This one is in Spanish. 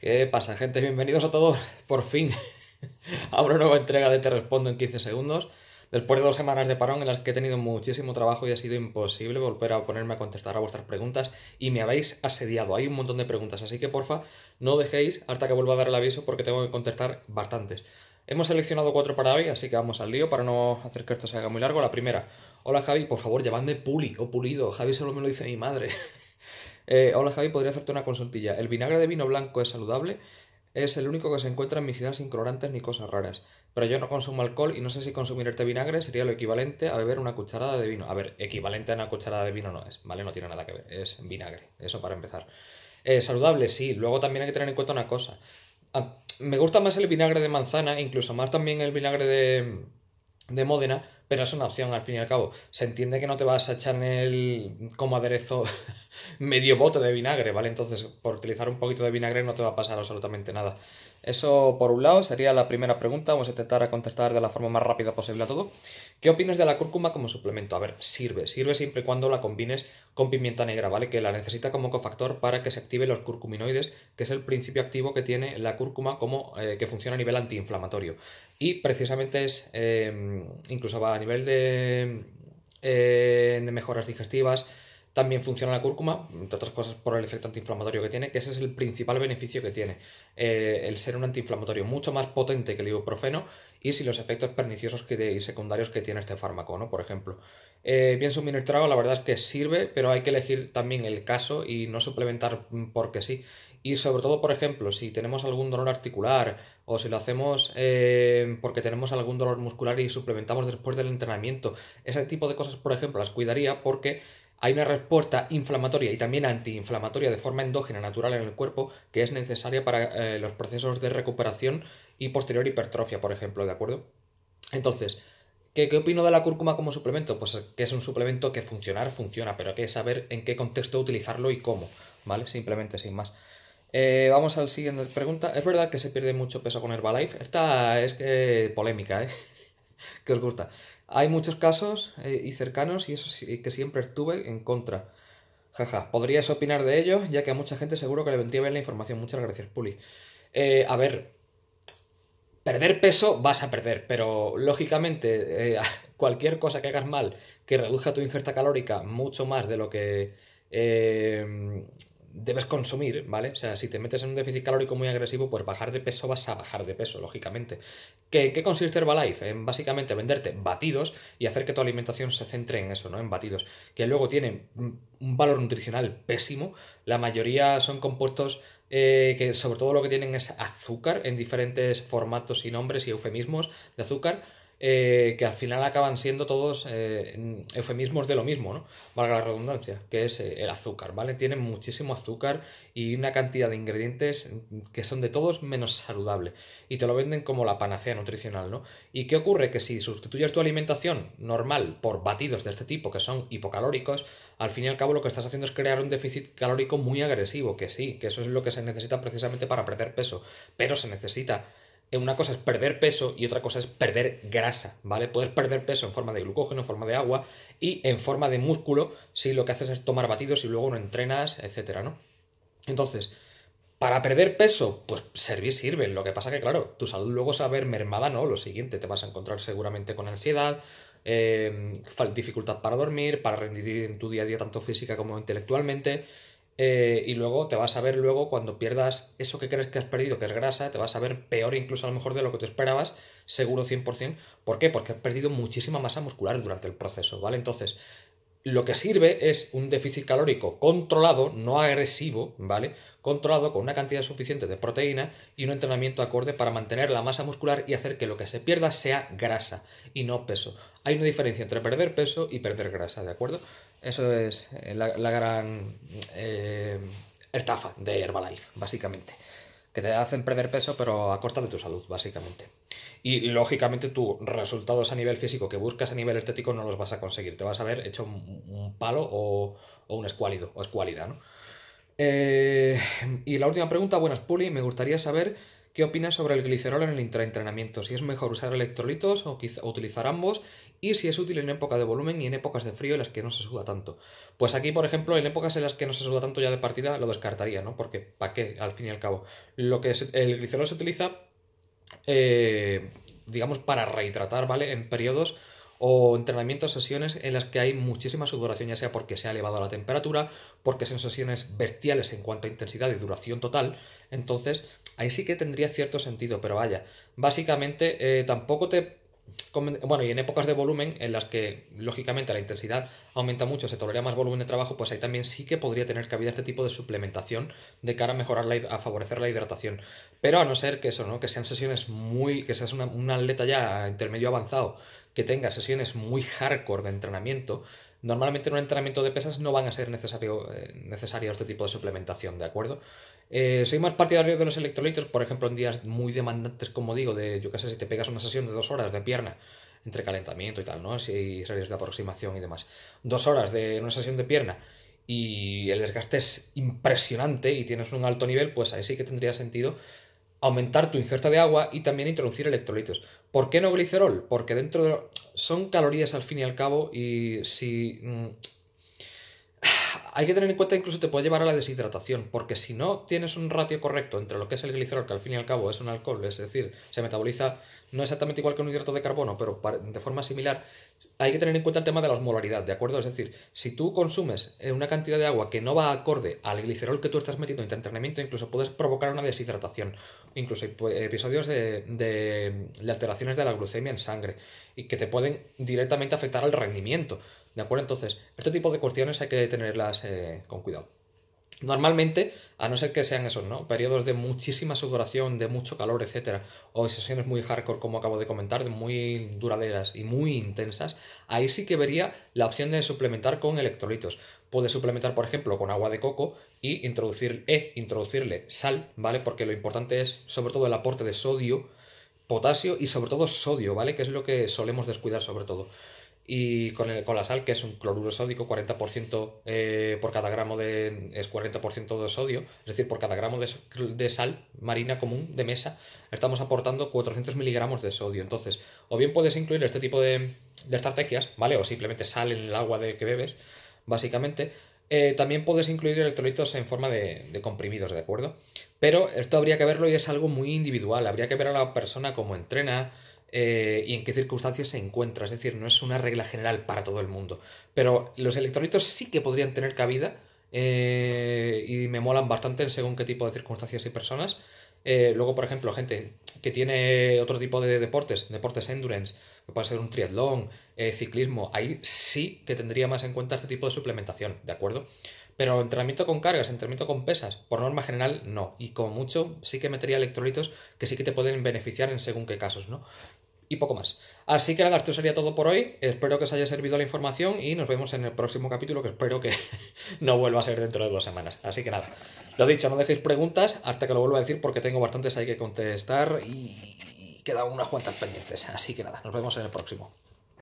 ¿Qué pasa, gente? Bienvenidos a todos, por fin, a una nueva entrega de Te Respondo en 15 segundos. Después de dos semanas de parón en las que he tenido muchísimo trabajo y ha sido imposible volver a ponerme a contestar a vuestras preguntas y me habéis asediado. Hay un montón de preguntas, así que porfa, no dejéis hasta que vuelva a dar el aviso porque tengo que contestar bastantes. Hemos seleccionado cuatro para hoy, así que vamos al lío para no hacer que esto se haga muy largo. La primera, hola Javi, por favor, llamadme Puli o Pulido. Javi solo me lo dice mi madre. Eh, hola Javi, podría hacerte una consultilla. ¿El vinagre de vino blanco es saludable? Es el único que se encuentra en mis ciudad sin colorantes ni cosas raras. Pero yo no consumo alcohol y no sé si consumir este vinagre sería lo equivalente a beber una cucharada de vino. A ver, equivalente a una cucharada de vino no es, ¿vale? No tiene nada que ver, es vinagre. Eso para empezar. Eh, saludable, sí. Luego también hay que tener en cuenta una cosa. Ah, me gusta más el vinagre de manzana, incluso más también el vinagre de, de Módena, pero es una opción al fin y al cabo. Se entiende que no te vas a echar en el como aderezo medio bote de vinagre, ¿vale? Entonces, por utilizar un poquito de vinagre no te va a pasar absolutamente nada. Eso por un lado sería la primera pregunta, vamos a intentar contestar de la forma más rápida posible a todo. ¿Qué opinas de la cúrcuma como suplemento? A ver, sirve, sirve siempre y cuando la combines con pimienta negra, ¿vale? Que la necesita como cofactor para que se activen los curcuminoides, que es el principio activo que tiene la cúrcuma como eh, que funciona a nivel antiinflamatorio. Y precisamente es, eh, incluso va a nivel de eh, mejoras digestivas, también funciona la cúrcuma, entre otras cosas por el efecto antiinflamatorio que tiene, que ese es el principal beneficio que tiene, eh, el ser un antiinflamatorio mucho más potente que el ibuprofeno y si los efectos perniciosos que y secundarios que tiene este fármaco, ¿no? Por ejemplo. Eh, bien suministrado, la verdad es que sirve, pero hay que elegir también el caso y no suplementar porque sí. Y sobre todo, por ejemplo, si tenemos algún dolor articular o si lo hacemos eh, porque tenemos algún dolor muscular y suplementamos después del entrenamiento, ese tipo de cosas, por ejemplo, las cuidaría porque hay una respuesta inflamatoria y también antiinflamatoria de forma endógena natural en el cuerpo que es necesaria para eh, los procesos de recuperación y posterior hipertrofia, por ejemplo, ¿de acuerdo? Entonces, ¿Qué, opino de la cúrcuma como suplemento? Pues que es un suplemento que funcionar funciona, pero hay que saber en qué contexto utilizarlo y cómo, ¿vale? Simplemente sin más. Eh, vamos a la siguiente pregunta. ¿Es verdad que se pierde mucho peso con Herbalife? Esta es polémica, ¿eh? que os gusta. Hay muchos casos eh, y cercanos y eso sí, que siempre estuve en contra. Jaja, podrías opinar de ellos, ya que a mucha gente seguro que le vendría bien la información. Muchas gracias, Puli. Eh, a ver, perder peso vas a perder, pero lógicamente eh, cualquier cosa que hagas mal que reduzca tu ingesta calórica mucho más de lo que debes consumir, ¿vale? O sea, si te metes en un déficit calórico muy agresivo, pues bajar de peso vas a bajar de peso, lógicamente. ¿Qué, qué consiste Herbalife? En básicamente venderte batidos y hacer que tu alimentación se centre en eso, ¿no? En batidos, que luego tienen un valor nutricional pésimo, la mayoría son compuestos eh, que sobre todo lo que tienen es azúcar en diferentes formatos y nombres y eufemismos de azúcar, eh, que al final acaban siendo todos eh, eufemismos de lo mismo, ¿no? Valga la redundancia, que es eh, el azúcar, ¿vale? Tiene muchísimo azúcar y una cantidad de ingredientes que son de todos menos saludable y te lo venden como la panacea nutricional, ¿no? ¿Y qué ocurre? Que si sustituyes tu alimentación normal por batidos de este tipo que son hipocalóricos, al fin y al cabo lo que estás haciendo es crear un déficit calórico muy agresivo, que sí, que eso es lo que se necesita precisamente para perder peso, pero se necesita una cosa es perder peso y otra cosa es perder grasa, ¿vale? Puedes perder peso en forma de glucógeno, en forma de agua y en forma de músculo si lo que haces es tomar batidos y luego no entrenas, etcétera, ¿no? Entonces, para perder peso, pues servir sirve. Lo que pasa que, claro, tu salud luego se va a ver mermada, ¿no? Lo siguiente, te vas a encontrar seguramente con ansiedad, eh, dificultad para dormir, para rendir en tu día a día tanto física como intelectualmente. Eh, y luego te vas a ver luego cuando pierdas eso que crees que has perdido, que es grasa, te vas a ver peor incluso a lo mejor de lo que te esperabas, seguro 100%. ¿Por qué? Porque has perdido muchísima masa muscular durante el proceso, ¿vale? Entonces, lo que sirve es un déficit calórico controlado, no agresivo, ¿vale? Controlado con una cantidad suficiente de proteína y un entrenamiento acorde para mantener la masa muscular y hacer que lo que se pierda sea grasa y no peso. Hay una diferencia entre perder peso y perder grasa, ¿de acuerdo? Eso es eh, la, gran eh, estafa de Herbalife, básicamente. Que te hacen perder peso, pero a costa de tu salud, básicamente. Y lógicamente tus resultados a nivel físico que buscas a nivel estético no los vas a conseguir. Te vas a ver hecho un, palo o, un escuálido o escuálida, ¿no? Eh, y la última pregunta, buenas Puli, me gustaría saber ¿Qué opinas sobre el glicerol en el intraentrenamiento? ¿Si es mejor usar electrolitos o utilizar ambos? ¿Y si es útil en época de volumen y en épocas de frío en las que no se suda tanto? Pues aquí, por ejemplo, en épocas en las que no se suda tanto ya de partida, lo descartaría, ¿no? Porque ¿para qué? Al fin y al cabo. Lo que el glicerol se utiliza, eh, digamos, para rehidratar, ¿vale? En periodos o entrenamientos, sesiones en las que hay muchísima sudoración, ya sea porque se ha elevado la temperatura, porque son sesiones bestiales en cuanto a intensidad y duración total, entonces ahí sí que tendría cierto sentido, pero vaya, básicamente eh, tampoco te bueno, y en épocas de volumen, en las que lógicamente la intensidad aumenta mucho, se tolera más volumen de trabajo, pues ahí también sí que podría tener cabida este tipo de suplementación de cara a mejorar la, a favorecer la hidratación. Pero a no ser que eso, ¿no? Que sean sesiones muy. que seas una, un atleta ya intermedio avanzado, que tenga sesiones muy hardcore de entrenamiento, normalmente en un entrenamiento de pesas no van a ser necesario, eh, este tipo de suplementación, ¿de acuerdo? Eh, soy más partidario de los electrolitos, por ejemplo, en días muy demandantes, como digo, de yo qué sé, si te pegas una sesión de dos horas de pierna entre calentamiento y tal, ¿no? Si series de aproximación y demás. Dos horas de una sesión de pierna y el desgaste es impresionante y tienes un alto nivel, pues ahí sí que tendría sentido aumentar tu ingesta de agua y también introducir electrolitos. ¿Por qué no glicerol? Porque dentro de... son calorías al fin y al cabo y si mm, hay que tener en cuenta incluso te puede llevar a la deshidratación, porque si no tienes un ratio correcto entre lo que es el glicerol, que al fin y al cabo es un alcohol, es decir, se metaboliza no exactamente igual que un hidrato de carbono, pero de forma similar, hay que tener en cuenta el tema de la osmolaridad, ¿de acuerdo? Es decir, si tú consumes una cantidad de agua que no va acorde al glicerol que tú estás metiendo en tu entrenamiento, incluso puedes provocar una deshidratación, incluso pues, episodios de, de alteraciones de la glucemia en sangre, y que te pueden directamente afectar al rendimiento. Entonces, este tipo de cuestiones hay que tenerlas eh, con cuidado. Normalmente, a no ser que sean esos, ¿no? Periodos de muchísima sudoración, de mucho calor, etcétera, o sesiones muy hardcore, como acabo de comentar, muy duraderas y muy intensas, ahí sí que vería la opción de suplementar con electrolitos. Puede suplementar, por ejemplo, con agua de coco y introducir, e introducirle sal, ¿vale? Porque lo importante es, sobre todo, el aporte de sodio, potasio y, sobre todo, sodio, ¿vale? Que es lo que solemos descuidar, sobre todo y con, el, con la sal, que es un cloruro sódico, 40% eh, por cada gramo de, es 40% de sodio, es decir, por cada gramo de, sal marina común de mesa, estamos aportando 400 miligramos de sodio. Entonces, o bien puedes incluir este tipo de, de estrategias, ¿vale? O simplemente sal en el agua de que bebes, básicamente. Eh, también puedes incluir electrolitos en forma de, de, comprimidos, ¿de acuerdo? Pero esto habría que verlo y es algo muy individual, habría que ver a la persona cómo entrena, eh, y en qué circunstancias se encuentra. Es decir, no es una regla general para todo el mundo. Pero los electrolitos sí que podrían tener cabida eh, y me molan bastante según qué tipo de circunstancias y personas. Eh, luego, por ejemplo, gente que tiene otro tipo de deportes, deportes endurance, que puede ser un triatlón, ciclismo, ahí sí que tendría más en cuenta este tipo de suplementación, ¿de acuerdo? Pero entrenamiento con cargas, entrenamiento con pesas, por norma general no. Y como mucho sí que metería electrolitos que sí que te pueden beneficiar en según qué casos, ¿no? y poco más. Así que nada, esto sería todo por hoy. Espero que os haya servido la información y nos vemos en el próximo capítulo, que espero que no vuelva a ser dentro de dos semanas. Así que nada, lo dicho, no dejéis preguntas hasta que lo vuelva a decir porque tengo bastantes ahí que contestar y quedan unas cuantas pendientes. Así que nada, nos vemos en el próximo.